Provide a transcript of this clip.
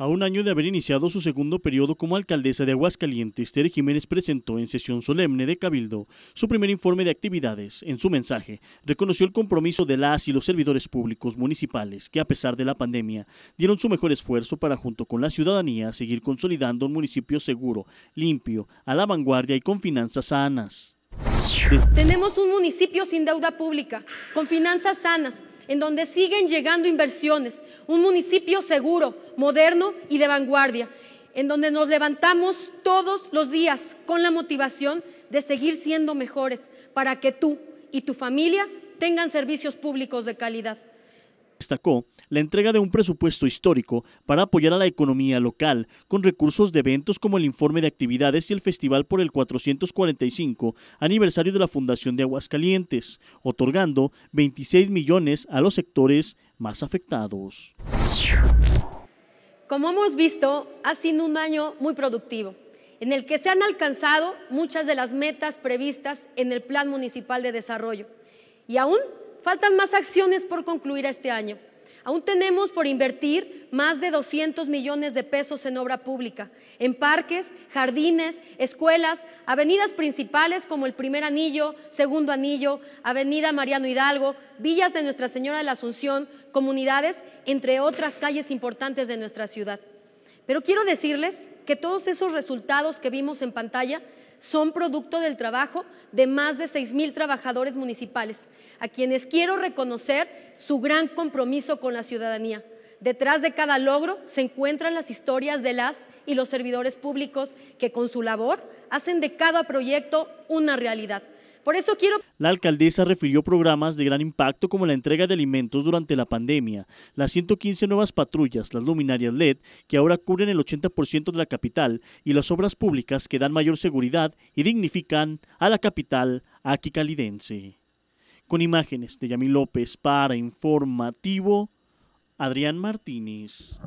A un año de haber iniciado su segundo periodo como alcaldesa de Aguascalientes, Tere Jiménez presentó en sesión solemne de Cabildo su primer informe de actividades. En su mensaje, reconoció el compromiso de las y los servidores públicos municipales que, a pesar de la pandemia, dieron su mejor esfuerzo para, junto con la ciudadanía, seguir consolidando un municipio seguro, limpio, a la vanguardia y con finanzas sanas. Tenemos un municipio sin deuda pública, con finanzas sanas en donde siguen llegando inversiones, un municipio seguro, moderno y de vanguardia, en donde nos levantamos todos los días con la motivación de seguir siendo mejores para que tú y tu familia tengan servicios públicos de calidad destacó la entrega de un presupuesto histórico para apoyar a la economía local, con recursos de eventos como el informe de actividades y el festival por el 445 aniversario de la Fundación de Aguascalientes, otorgando 26 millones a los sectores más afectados. Como hemos visto, ha sido un año muy productivo, en el que se han alcanzado muchas de las metas previstas en el Plan Municipal de Desarrollo. Y aún faltan más acciones por concluir este año. Aún tenemos por invertir más de 200 millones de pesos en obra pública, en parques, jardines, escuelas, avenidas principales como el primer anillo, segundo anillo, avenida Mariano Hidalgo, villas de Nuestra Señora de la Asunción, comunidades, entre otras calles importantes de nuestra ciudad. Pero quiero decirles que todos esos resultados que vimos en pantalla son producto del trabajo de más de mil trabajadores municipales, a quienes quiero reconocer su gran compromiso con la ciudadanía. Detrás de cada logro se encuentran las historias de las y los servidores públicos que con su labor hacen de cada proyecto una realidad eso quiero... La alcaldesa refirió programas de gran impacto como la entrega de alimentos durante la pandemia, las 115 nuevas patrullas, las luminarias LED, que ahora cubren el 80% de la capital, y las obras públicas que dan mayor seguridad y dignifican a la capital aquí calidense. Con imágenes de Yamil López para Informativo, Adrián Martínez.